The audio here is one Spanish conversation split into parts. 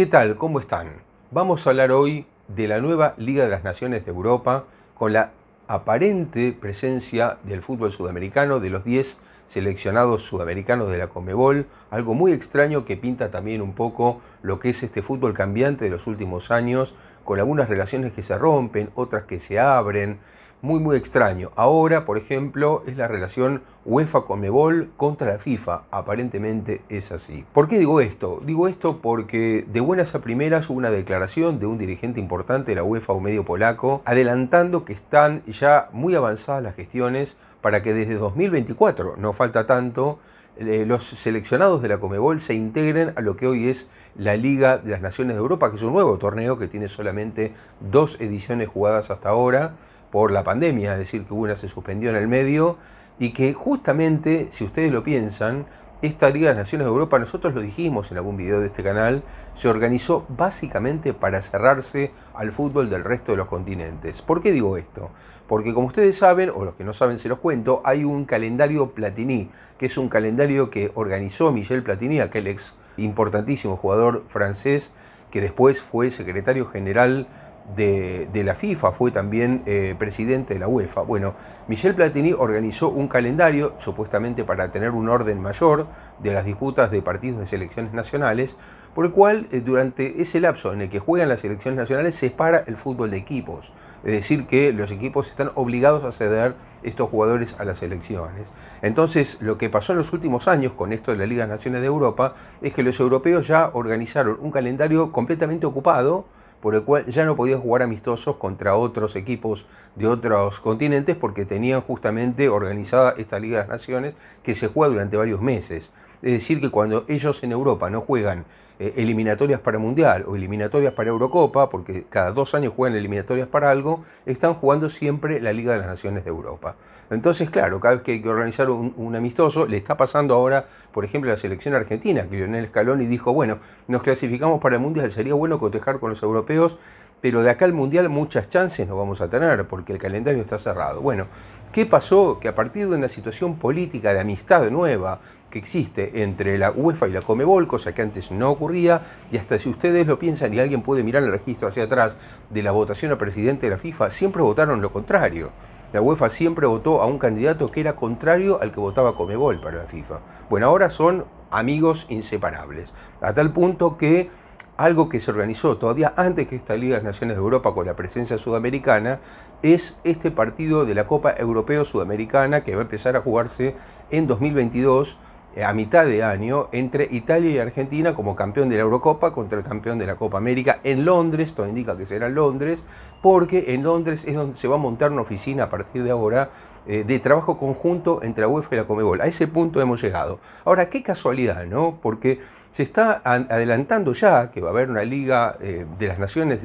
¿Qué tal? ¿Cómo están? Vamos a hablar hoy de la nueva Liga de las Naciones de Europa con la aparente presencia del fútbol sudamericano, de los 10 seleccionados sudamericanos de la Comebol, algo muy extraño que pinta también un poco lo que es este fútbol cambiante de los últimos años, con algunas relaciones que se rompen, otras que se abren, muy muy extraño. Ahora, por ejemplo, es la relación UEFA Conmebol contra la FIFA, aparentemente es así. ¿Por qué digo esto? Digo esto porque de buenas a primeras hubo una declaración de un dirigente importante de la UEFA, o medio polaco, adelantando que están ya muy avanzadas las gestiones para que desde 2024, no falta tanto, eh, los seleccionados de la Comebol se integren a lo que hoy es la Liga de las Naciones de Europa, que es un nuevo torneo que tiene solamente dos ediciones jugadas hasta ahora, por la pandemia, es decir, que una se suspendió en el medio y que justamente, si ustedes lo piensan, esta Liga de Naciones de Europa, nosotros lo dijimos en algún video de este canal, se organizó básicamente para cerrarse al fútbol del resto de los continentes. ¿Por qué digo esto? Porque como ustedes saben, o los que no saben se los cuento, hay un calendario Platini, que es un calendario que organizó Michel Platini, aquel ex importantísimo jugador francés que después fue secretario general de, la FIFA, fue también eh, presidente de la UEFA. Bueno, Michel Platini organizó un calendario, supuestamente para tener un orden mayor de las disputas de partidos de selecciones nacionales, por el cual eh, durante ese lapso en el que juegan las selecciones nacionales se para el fútbol de equipos, es decir, que los equipos están obligados a ceder estos jugadores a las selecciones. Entonces, lo que pasó en los últimos años con esto de las Ligas Naciones de Europa es que los europeos ya organizaron un calendario completamente ocupado, por el cual ya no podía jugar amistosos contra otros equipos de otros continentes porque tenían justamente organizada esta Liga de las Naciones que se juega durante varios meses. Es decir, que cuando ellos en Europa no juegan eh, eliminatorias para Mundial o eliminatorias para Eurocopa, porque cada dos años juegan eliminatorias para algo, están jugando siempre la Liga de las Naciones de Europa. Entonces, claro, cada vez que hay que organizar un, amistoso, le está pasando ahora, por ejemplo, a la selección argentina, que Lionel Scaloni dijo, bueno, nos clasificamos para el Mundial, sería bueno cotejar con los europeos, pero de acá al Mundial muchas chances no vamos a tener porque el calendario está cerrado. Bueno, ¿qué pasó? Que a partir de una situación política de amistad nueva, que existe entre la UEFA y la Comebol, cosa que antes no ocurría, y hasta si ustedes lo piensan y alguien puede mirar el registro hacia atrás de la votación a presidente de la FIFA, siempre votaron lo contrario. La UEFA siempre votó a un candidato que era contrario al que votaba Comebol para la FIFA. Bueno, ahora son amigos inseparables, a tal punto que algo que se organizó todavía antes que esta Liga de Naciones de Europa con la presencia sudamericana, es este partido de la Copa Europeo Sudamericana que va a empezar a jugarse en 2022 eh, a mitad de año entre Italia y Argentina como campeón de la Eurocopa contra el campeón de la Copa América en Londres, todo indica que será Londres, porque en Londres es donde se va a montar una oficina a partir de ahora eh, de trabajo conjunto entre la UEFA y la Comebol. A ese punto hemos llegado. Ahora, qué casualidad, ¿no? Porque se está adelantando ya que va a haber una liga eh, de las naciones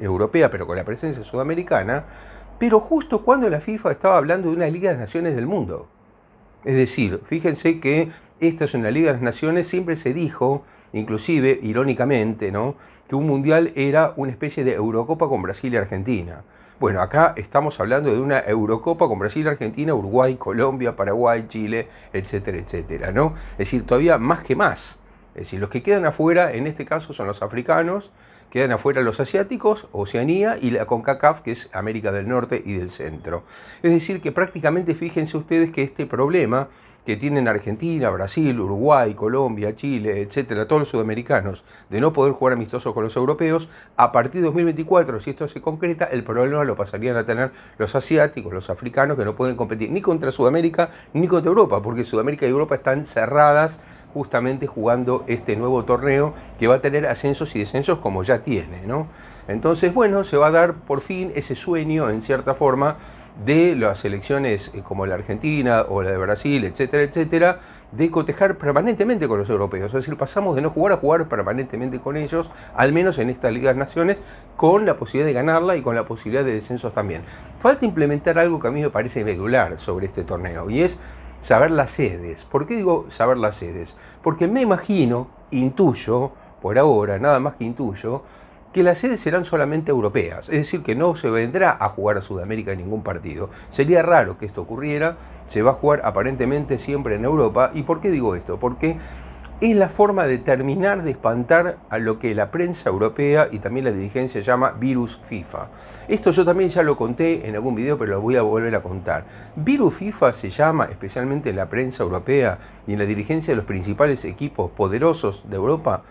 europea, pero con la presencia sudamericana, pero justo cuando la FIFA estaba hablando de una liga de las naciones del mundo. Es decir, fíjense que esto en la Liga de las Naciones, siempre se dijo, inclusive irónicamente, ¿no? que un mundial era una especie de Eurocopa con Brasil y Argentina. Bueno, acá estamos hablando de una Eurocopa con Brasil, Argentina, Uruguay, Colombia, Paraguay, Chile, etcétera, etcétera, ¿no? Es decir, todavía más que más. Es decir, los que quedan afuera, en este caso, son los africanos, quedan afuera los asiáticos, Oceanía y la CONCACAF, que es América del Norte y del Centro. Es decir, que prácticamente fíjense ustedes que este problema que tienen Argentina, Brasil, Uruguay, Colombia, Chile, etcétera, todos los sudamericanos, de no poder jugar amistosos con los europeos, a partir de 2024, si esto se concreta, el problema lo pasarían a tener los asiáticos, los africanos, que no pueden competir ni contra Sudamérica ni contra Europa, porque Sudamérica y Europa están cerradas justamente jugando este nuevo torneo que va a tener ascensos y descensos como ya tiene, ¿no? Entonces, bueno, se va a dar por fin ese sueño, en cierta forma, de las elecciones eh, como la Argentina o la de Brasil, etcétera, etcétera, de cotejar permanentemente con los europeos. Es decir, pasamos de no jugar a jugar permanentemente con ellos, al menos en estas ligas naciones, con la posibilidad de ganarla y con la posibilidad de descensos también. Falta implementar algo que a mí me parece irregular sobre este torneo y es saber las sedes. ¿Por qué digo saber las sedes? Porque me imagino, intuyo, por ahora, nada más que intuyo, las sedes serán solamente europeas, es decir, que no se vendrá a jugar a Sudamérica en ningún partido. Sería raro que esto ocurriera, se va a jugar aparentemente siempre en Europa. ¿Y por qué digo esto? Porque es la forma de terminar de espantar a lo que la prensa europea y también la dirigencia llama virus FIFA. Esto yo también ya lo conté en algún video, pero lo voy a volver a contar. Virus FIFA se llama, especialmente en la prensa europea y en la dirigencia de los principales equipos poderosos de Europa,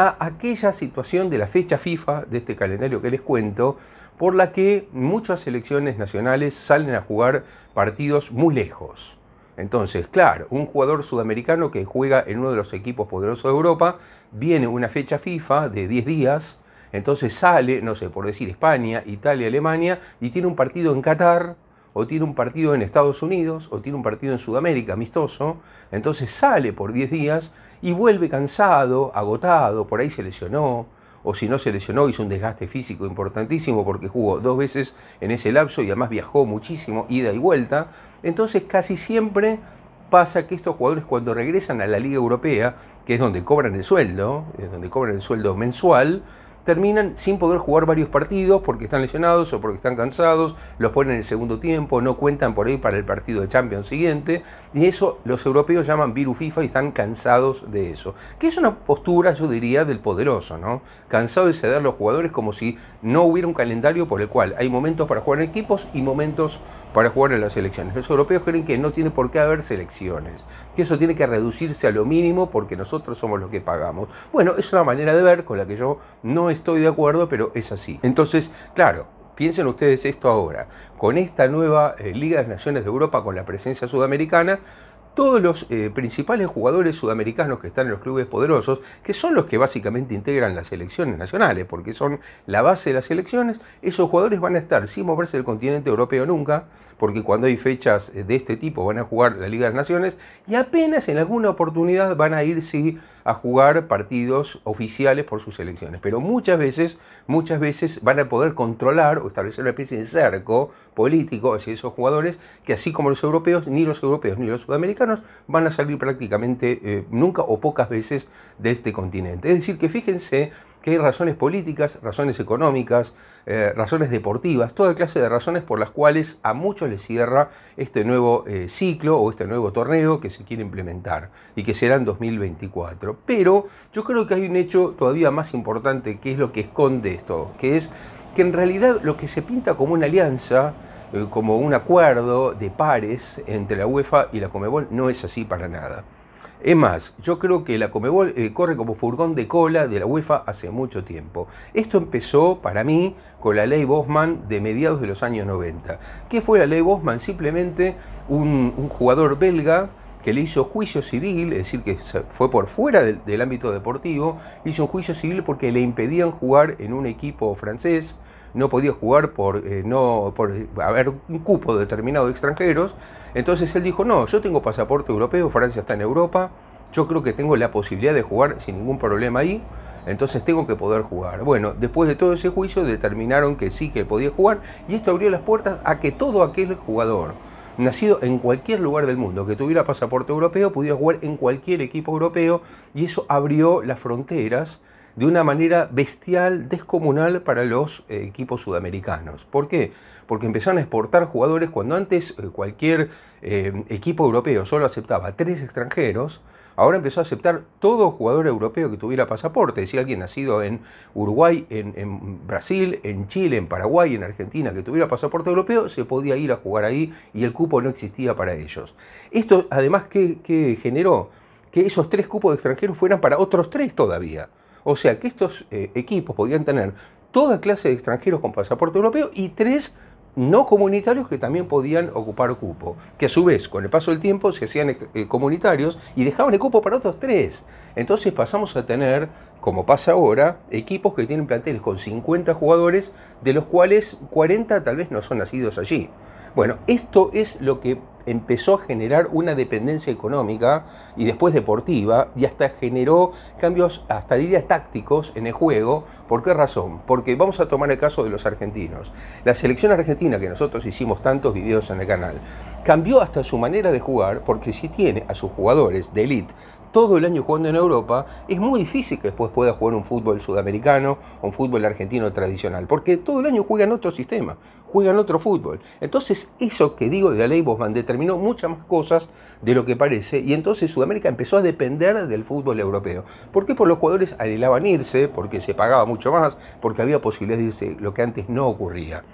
a aquella situación de la fecha FIFA, de este calendario que les cuento, por la que muchas selecciones nacionales salen a jugar partidos muy lejos. Entonces, claro, un jugador sudamericano que juega en uno de los equipos poderosos de Europa, viene una fecha FIFA de 10 días, entonces sale, no sé, por decir España, Italia, Alemania, y tiene un partido en Qatar, o tiene un partido en Estados Unidos, o tiene un partido en Sudamérica, amistoso, entonces sale por 10 días y vuelve cansado, agotado, por ahí se lesionó, o si no se lesionó hizo un desgaste físico importantísimo porque jugó dos veces en ese lapso y además viajó muchísimo, ida y vuelta, entonces casi siempre pasa que estos jugadores cuando regresan a la Liga Europea, que es donde cobran el sueldo, es donde cobran el sueldo mensual, terminan sin poder jugar varios partidos porque están lesionados o porque están cansados, los ponen en el segundo tiempo, no cuentan por ahí para el partido de Champions siguiente, y eso los europeos llaman virus FIFA y están cansados de eso. Que es una postura, yo diría, del poderoso, ¿no? Cansado de ceder los jugadores como si no hubiera un calendario por el cual hay momentos para jugar en equipos y momentos para jugar en las elecciones, Los europeos creen que no tiene por qué haber selecciones, que eso tiene que reducirse a lo mínimo porque nosotros somos los que pagamos. Bueno, es una manera de ver con la que yo no he estoy de acuerdo, pero es así. Entonces, claro, Piensen ustedes esto ahora, con esta nueva eh, Liga de Naciones de Europa, con la presencia sudamericana, todos los eh, principales jugadores sudamericanos que están en los clubes poderosos, que son los que básicamente integran las elecciones nacionales, porque son la base de las elecciones, esos jugadores van a estar sin moverse del continente europeo nunca, porque cuando hay fechas eh, de este tipo van a jugar la Liga de las Naciones, y apenas en alguna oportunidad van a ir, a jugar partidos oficiales por sus elecciones, Pero muchas veces, muchas veces van a poder controlar o establecer una especie de cerco político hacia esos jugadores, que así como los europeos, ni los europeos ni los sudamericanos, van a salir prácticamente eh, nunca o pocas veces de este continente. Es decir, que fíjense que hay razones políticas, razones económicas, eh, razones deportivas, toda clase de razones por las cuales a muchos les cierra este nuevo eh, ciclo o este nuevo torneo que se quiere implementar y que será en 2024. Pero yo creo que hay un hecho todavía más importante que es lo que esconde esto, que es que en realidad lo que se pinta como una alianza, eh, como un acuerdo de pares entre la UEFA y la Comebol, no es así para nada. Es más, yo creo que la Comebol eh, corre como furgón de cola de la UEFA hace mucho tiempo. Esto empezó para mí con la ley Bosman de mediados de los años 90. ¿Qué fue la ley Bosman? Simplemente un jugador belga que le hizo juicio civil, es decir, que fue por fuera del, ámbito deportivo, hizo un juicio civil porque le impedían jugar en un equipo francés, no podía jugar por, eh, no, por eh, haber un cupo determinado de extranjeros. Entonces él dijo, no, yo tengo pasaporte europeo, Francia está en Europa, yo creo que tengo la posibilidad de jugar sin ningún problema ahí, entonces tengo que poder jugar. Bueno, después de todo ese juicio determinaron que sí que podía jugar y esto abrió las puertas a que todo aquel jugador nacido en cualquier lugar del mundo, que tuviera pasaporte europeo, pudiera jugar en cualquier equipo europeo y eso abrió las fronteras de una manera bestial, descomunal para los eh, equipos sudamericanos. ¿Por qué? Porque empezaron a exportar jugadores cuando antes eh, cualquier eh, equipo europeo solo aceptaba tres extranjeros, ahora empezó a aceptar todo jugador europeo que tuviera pasaporte, Si alguien nacido en Uruguay, en, Brasil, en Chile, en Paraguay, en Argentina, que tuviera pasaporte europeo, se podía ir a jugar ahí y el cupo no existía para ellos. Esto además que generó que esos tres cupos de extranjeros fueran para otros tres todavía. O sea que estos eh, equipos podían tener toda clase de extranjeros con pasaporte europeo y tres no comunitarios que también podían ocupar cupo, que a su vez, con el paso del tiempo, se hacían eh, eh, comunitarios y dejaban el cupo para otros tres. Entonces pasamos a tener, como pasa ahora, equipos que tienen planteles con 50 jugadores, de los cuales 40 tal vez no son nacidos allí. Bueno, esto es lo que empezó a generar una dependencia económica y después deportiva y hasta generó cambios, hasta diría tácticos en el juego. ¿Por qué razón? Porque vamos a tomar el caso de los argentinos. La selección argentina que nosotros hicimos tantos videos en el canal cambió hasta su manera de jugar porque si tiene a sus jugadores de elite todo el año jugando en Europa, es muy difícil que después pueda jugar un fútbol sudamericano o un fútbol argentino tradicional, porque todo el año juegan otro sistema, juegan otro fútbol. Entonces, eso que digo de la ley Bosman de muchas más cosas de lo que parece y entonces Sudamérica empezó a depender del fútbol europeo. ¿Por qué? Por los jugadores anhelaban irse, porque se pagaba mucho más, porque había posibilidades de irse, lo que antes no ocurría.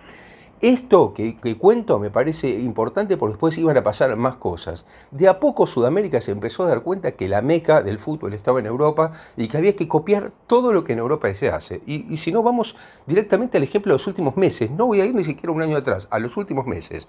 Esto que, cuento me parece importante porque después iban a pasar más cosas. De a poco Sudamérica se empezó a dar cuenta que la meca del fútbol estaba en Europa y que había que copiar todo lo que en Europa se hace. y si no, vamos directamente al ejemplo de los últimos meses. No voy a ir ni siquiera un año atrás, a los últimos meses.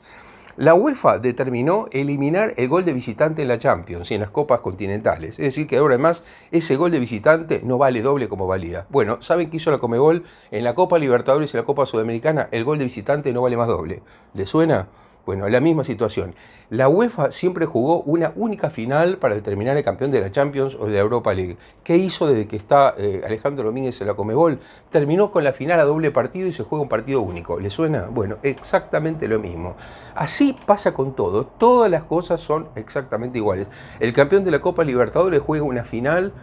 La UEFA determinó eliminar el gol de visitante en la Champions y en las Copas Continentales. Es decir, que ahora además ese gol de visitante no vale doble como valía. Bueno, ¿saben qué hizo la Comebol? En la Copa Libertadores y la Copa Sudamericana el gol de visitante no vale más doble. ¿Le suena? Bueno, la misma situación. La UEFA siempre jugó una única final para determinar el campeón de la Champions o de la Europa League. ¿Qué hizo desde que está eh, Alejandro Domínguez en la Comebol? Terminó con la final a doble partido y se juega un partido único. ¿Le suena? Bueno, exactamente lo mismo. Así pasa con todo. Todas las cosas son exactamente iguales. El campeón de la Copa Libertadores juega una final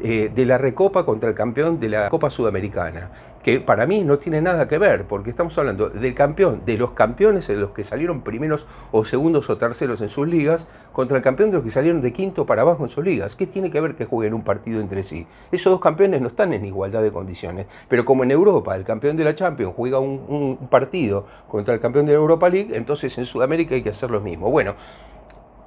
eh, de la Recopa contra el campeón de la Copa Sudamericana, que para mí no tiene nada que ver, porque estamos hablando del campeón, de los campeones de los que salieron primeros o segundos o terceros en sus ligas, contra el campeón de los que salieron de quinto para abajo en sus ligas. ¿Qué tiene que ver que jueguen un partido entre sí? Esos dos campeones no están en igualdad de condiciones, pero como en Europa el campeón de la Champions juega un, un partido contra el campeón de la Europa League, entonces en Sudamérica hay que hacer lo mismo. Bueno,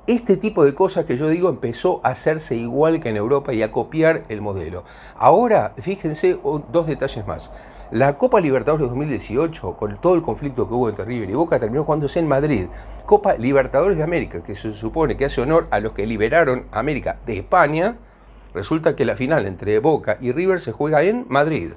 este tipo de cosas que yo digo empezó a hacerse igual que en Europa y a copiar el modelo. Ahora, fíjense dos detalles más. La Copa Libertadores 2018, con todo el conflicto que hubo entre River y Boca, terminó jugándose en Madrid. Copa Libertadores de América, que se supone que hace honor a los que liberaron América de España, resulta que la final entre Boca y River se juega en Madrid.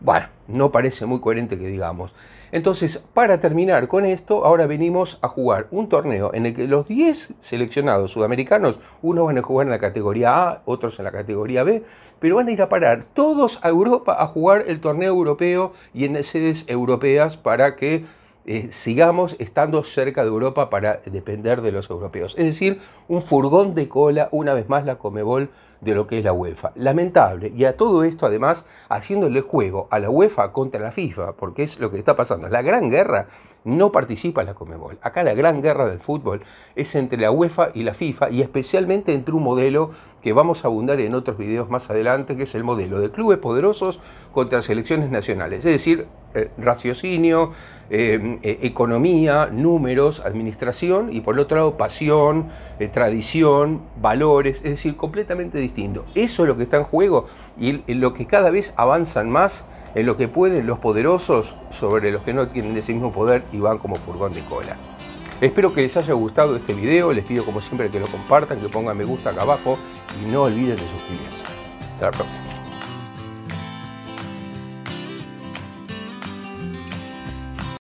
Bueno, no parece muy coherente que digamos. Entonces, para terminar con esto, ahora venimos a jugar un torneo en el que los 10 seleccionados sudamericanos, unos van a jugar en la categoría A, otros en la categoría B, pero van a ir a parar todos a Europa a jugar el torneo europeo y en sedes europeas para que eh, sigamos estando cerca de Europa para depender de los europeos. Es decir, un furgón de cola, una vez más la Comebol de lo que es la UEFA. Lamentable. Y a todo esto, además, haciéndole juego a la UEFA contra la FIFA, porque es lo que está pasando. La gran guerra no participa la Comebol. Acá la gran guerra del fútbol es entre la UEFA y la FIFA y especialmente entre un modelo que vamos a abundar en otros videos más adelante, que es el modelo de clubes poderosos contra selecciones nacionales. Es decir, eh, raciocinio, eh, eh, economía, números, administración y por otro lado pasión, tradición, valores, es decir, completamente distinto. Eso es lo que está en juego y en lo que cada vez avanzan más en lo que pueden los poderosos sobre los que no tienen ese mismo poder y van como furgón de cola. Espero que les haya gustado este video, les pido como siempre que lo compartan, que pongan me gusta acá abajo y no olviden de suscribirse. Hasta la próxima.